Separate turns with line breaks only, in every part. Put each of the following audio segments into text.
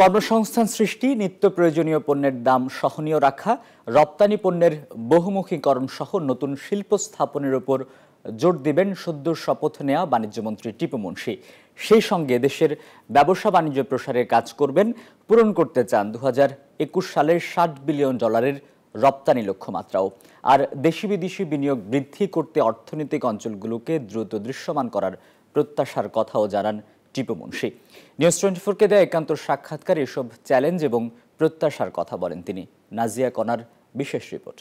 কর্মসংস্থান সৃষ্টি নিত্য প্রয়োজনীয় পণ্যের দাম সহনীয় রাখা রপ্তানি পণ্যের বহুমুখীকরণ সহ নতুন শিল্প স্থাপনের উপর জোর দেবেন সদ্য শপথ নেওয়া বাণিজ্যমন্ত্রী টিপু মুন্সি সেই সঙ্গে দেশের ব্যবসা বাণিজ্য প্রসারের কাজ করবেন পূরণ করতে চান দু সালের ষাট বিলিয়ন ডলারের রপ্তানি লক্ষ্যমাত্রাও আর দেশি বিদেশি বিনিয়োগ বৃদ্ধি করতে অর্থনৈতিক অঞ্চলগুলোকে দ্রুত দৃশ্যমান করার প্রত্যাশার কথাও জানান টিপু মুন্সি নিউজ টোয়েন্টি ফোরকে দেয়া একান্ত সাক্ষাৎকার এসব চ্যালেঞ্জ এবং প্রত্যাশার কথা বলেন তিনি নাজিয়া কনার বিশেষ রিপোর্ট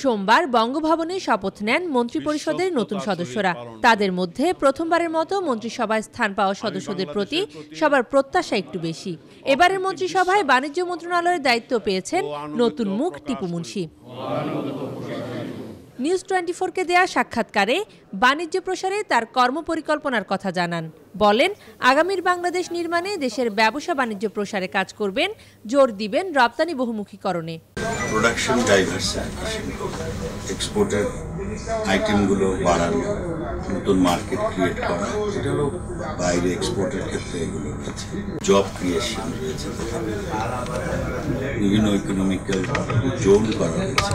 সোমবার বঙ্গভবনে শপথ নেন মন্ত্রিপরিষদের নতুন সদস্যরা তাদের মধ্যে প্রথমবারের মতো মন্ত্রিসভায় স্থান পাওয়া সদস্যদের প্রতি সবার প্রত্যাশা একটু বেশি এবারের মন্ত্রিসভায় বাণিজ্য মন্ত্রণালয়ের দায়িত্ব পেয়েছেন নতুন মুখ টিপু মুন্সি নিউজ টোয়েন্টি ফোরকে দেয়া সাক্ষাৎকারে বাণিজ্য প্রসারে তার কর্মপরিকল্পনার কথা জানান বলেন আগামীর বাংলাদেশ নির্মাণে দেশের ব্যবসা বাণিজ্য প্রসারে কাজ করবেন জোর দিবেন রপ্তানি বহুমুখীকরণে
প্রোডাকশন ডাইভার্সিফিকেশন এক্সপোর্টের আইটেমগুলো বাড়ানো নতুন মার্কেট ক্রিয়েট করা এটা হলো বাইরে এক্সপোর্টের ক্ষেত্রে এগুলো রয়েছে জব ক্রিয়েশন রয়েছে বিভিন্ন ইকোনমিক্যাল জোন করা হয়েছে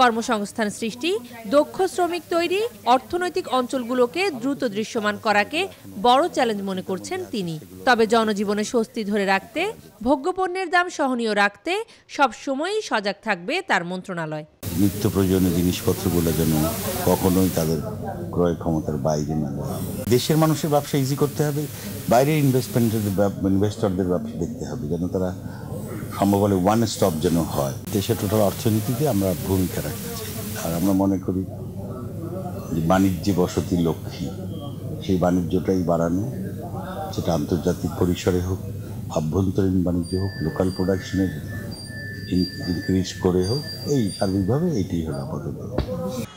কর্মসংস্থান সৃষ্টি দক্ষ শ্রমিক তৈরি অর্থনৈতিক অঞ্চলগুলোকে দ্রুত দৃশ্যমান করাকে বড় চ্যালেঞ্জ মনে করছেন তিনি তবে জনজীবনে স্বস্তি ধরে রাখতে ভোগ্যপণ্যের দাম সহনীয় রাখতে সবসময়ই সজাগ থাকবে তার মন্ত্রণালয়
নিত্য প্রয়োজনীয় জিনিসপত্রগুলো যেন কখনোই তাদের ক্রয় ক্ষমতার বাইরে না দেশের মানুষের ব্যবসা ইজি করতে হবে বাইরের ইনভেস্টমেন্টের ইনভেস্টরদের ব্যবসা দেখতে হবে যেন তারা সম্ভব হলে ওয়ান স্টপ যেন হয় দেশের টোটাল অর্থনীতিতে আমরা ভূমিকা রাখতে চাই আর আমরা মনে করি যে বাণিজ্যে বসতি লক্ষ্মী সেই বাণিজ্যটাই বাড়ানো সেটা আন্তর্জাতিক পরিসরে হোক আভ্যন্তরীণ বাণিজ্য হোক লোকাল প্রোডাকশনের ইনক্রিজ করে হোক এই সার্বিকভাবে এটি হলো আপাতত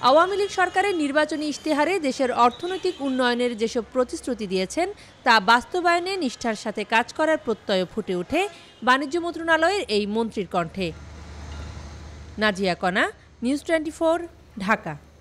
আওয়ামী লীগ সরকারের নির্বাচনী ইশতেহারে দেশের অর্থনৈতিক উন্নয়নের যেসব প্রতিশ্রুতি দিয়েছেন তা বাস্তবায়নে নিষ্ঠার সাথে কাজ করার প্রত্যয় ফুটে ওঠে বাণিজ্য মন্ত্রণালয়ের এই মন্ত্রীর কণ্ঠে নাজিয়া কণা নিউজ টোয়েন্টি ঢাকা